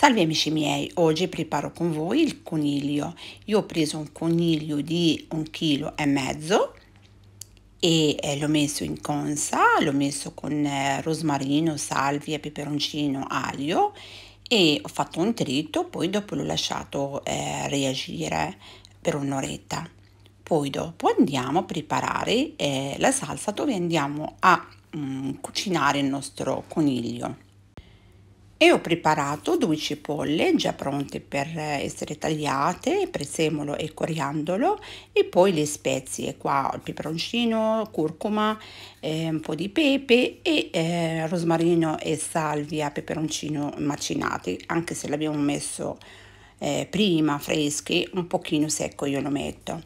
Salve amici miei, oggi preparo con voi il coniglio. Io ho preso un coniglio di un chilo e mezzo e eh, l'ho messo in consa, l'ho messo con eh, rosmarino, salvia, peperoncino, aglio e ho fatto un trito, poi dopo l'ho lasciato eh, reagire per un'oretta. Poi dopo andiamo a preparare eh, la salsa dove andiamo a mh, mm, cucinare il nostro coniglio e ho preparato due cipolle già pronte per eh, essere tagliate, prezzemolo e coriandolo e poi le spezie, qua il peperoncino, curcuma, eh, un po' di pepe e eh, rosmarino e salvia, peperoncino macinati, anche se l'abbiamo messo eh, prima freschi, un pochino secco io lo metto.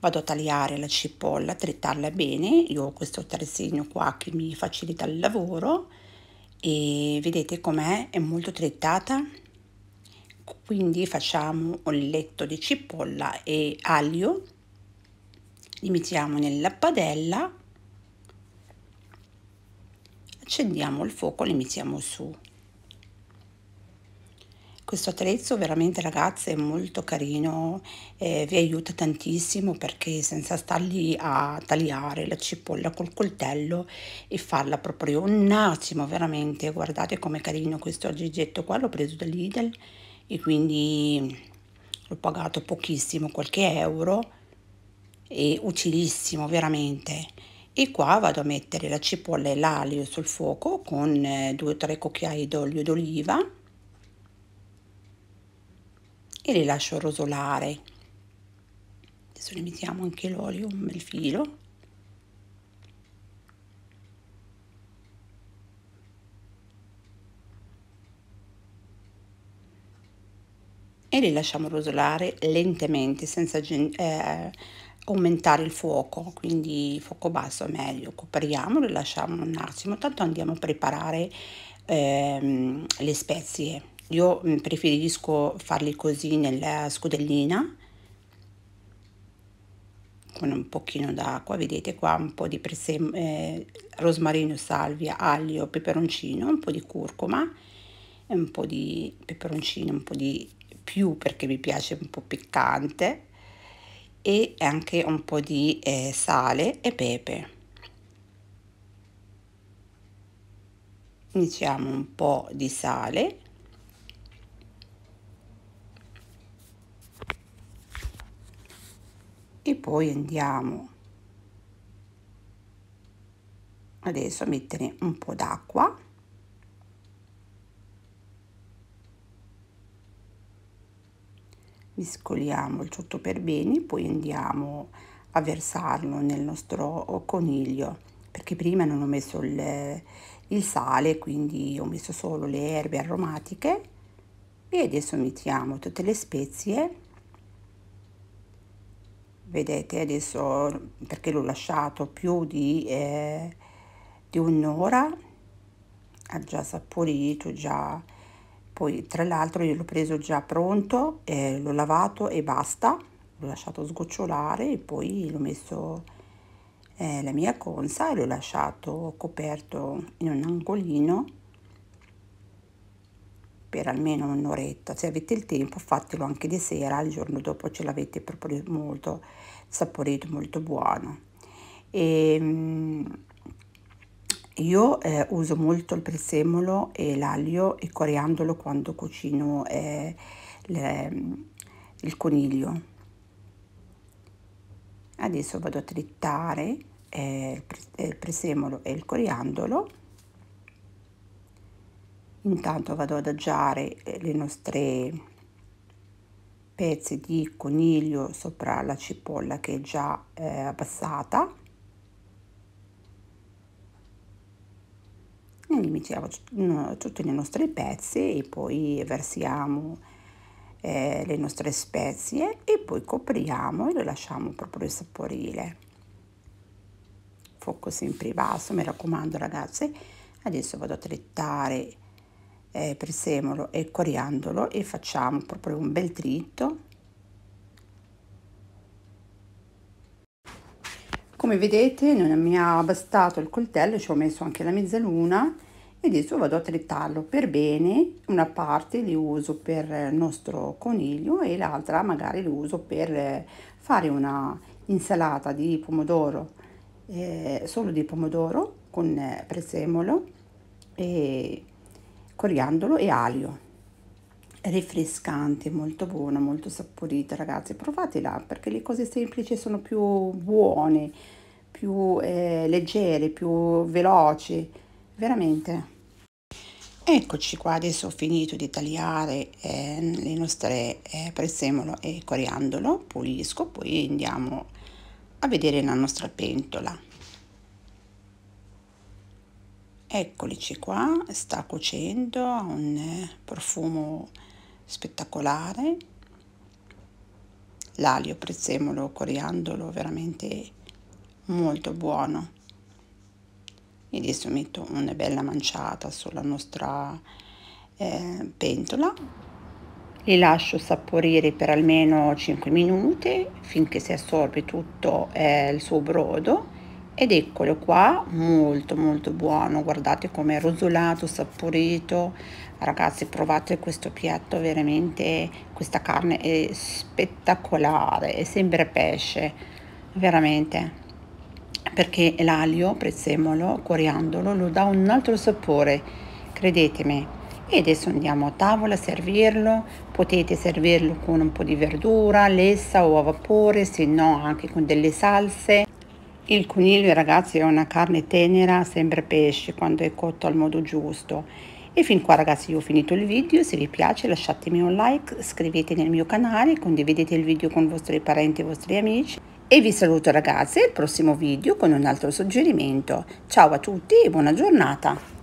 Vado a tagliare la cipolla, trittarla bene, io ho questo terzino qua che mi facilita il lavoro e vedete com'è è molto trittata quindi facciamo un letto di cipolla e aglio li mettiamo nella padella accendiamo il fuoco li mettiamo su questo attrezzo veramente ragazze è molto carino, eh, vi aiuta tantissimo perché senza stargli a tagliare la cipolla col coltello e farla proprio un attimo veramente, guardate com'è carino questo oggetto qua, l'ho preso da Lidl e quindi l'ho pagato pochissimo, qualche euro e utilissimo veramente e qua vado a mettere la cipolla e l'alio sul fuoco con eh, due o tre cucchiai d'olio d'oliva e le lascio rosolare. Adesso ne mettiamo anche l'olio, un bel filo. E le lasciamo rosolare lentamente senza eh, aumentare il fuoco, quindi fuoco basso è meglio. Copriamolo le lasciamo un attimo, tanto andiamo a preparare ehm, le spezie io mm, preferisco farli così nella scudellina con un pochino d'acqua vedete qua un po' di presem- eh, rosmarino, salvia, aglio, peperoncino un po' di curcuma e un po' di peperoncino un po' di più perché mi piace un po' piccante e anche un po' di eh, sale e pepe iniziamo un po' di sale e poi andiamo adesso a mettere un po' d'acqua mescoliamo il tutto per bene poi andiamo a versarlo nel nostro coniglio perché prima non ho messo il, il sale quindi ho messo solo le erbe aromatiche e adesso mettiamo tutte le spezie vedete adesso perché l'ho lasciato più di, eh, di un'ora ha già saporito già poi tra l'altro io l'ho preso già pronto eh, l'ho lavato e basta l'ho lasciato sgocciolare e poi l'ho messo eh, la mia consa e l'ho lasciato coperto in un angolino per almeno un'oretta, se avete il tempo fatelo anche di sera, il giorno dopo ce l'avete proprio molto saporito, molto buono. E, ehm, io eh, uso molto il prezzemolo e l'aglio e coriandolo quando cucino eh, le, il coniglio. Adesso vado a trittare eh, il eh, prezzemolo e il coriandolo intanto vado ad adagiare eh, le nostre pezzi di coniglio sopra la cipolla che è già eh, abbassata e li mettiamo tutti nei nostri pezzi e poi versiamo eh, le nostre spezie e poi copriamo e lo lasciamo proprio saporire fuoco sempre vaso mi raccomando ragazze adesso vado a trittare eh, presemolo e coriandolo e facciamo proprio un bel dritto come vedete non mi ha bastato il coltello ci ho messo anche la mezzaluna e adesso vado a trittarlo per bene una parte li uso per il nostro coniglio e l'altra magari lo uso per eh, fare una insalata di pomodoro eh, solo di pomodoro con eh, presemolo e coriandolo e aglio rinfrescante, molto buona, molto saporita, ragazzi, provatela perché le cose semplici sono più buone, più eh, leggere, più veloci, veramente. Eccoci qua, adesso ho finito di tagliare eh, le nostre eh, prezzemolo e coriandolo, pulisco, poi andiamo a vedere la nostra pentola. Eccolici qua, sta cuocendo, ha un eh, profumo spettacolare. L'alio, prezzemolo, coriandolo, veramente molto buono. E adesso metto una bella manciata sulla nostra eh, pentola. Li lascio saporire per almeno 5 minuti finché si assorbe tutto eh, il suo brodo ed eccolo qua molto molto buono guardate com'è rosolato saporito ragazzi provate questo piatto veramente questa carne è spettacolare è sempre pesce veramente perché l'aglio prezzemolo coriandolo lo dà un altro sapore credetemi e adesso andiamo a tavola a servirlo potete servirlo con un po di verdura lessa o a vapore se no anche con delle salse il coniglio, ragazzi, è una carne tenera, sembra pesce quando è cotto al modo giusto. E fin qua ragazzi io ho finito il video, se vi piace lasciatemi un like, iscrivetevi nel mio canale, condividete il video con i vostri parenti e i vostri amici. E vi saluto ragazzi al prossimo video con un altro suggerimento. Ciao a tutti e buona giornata!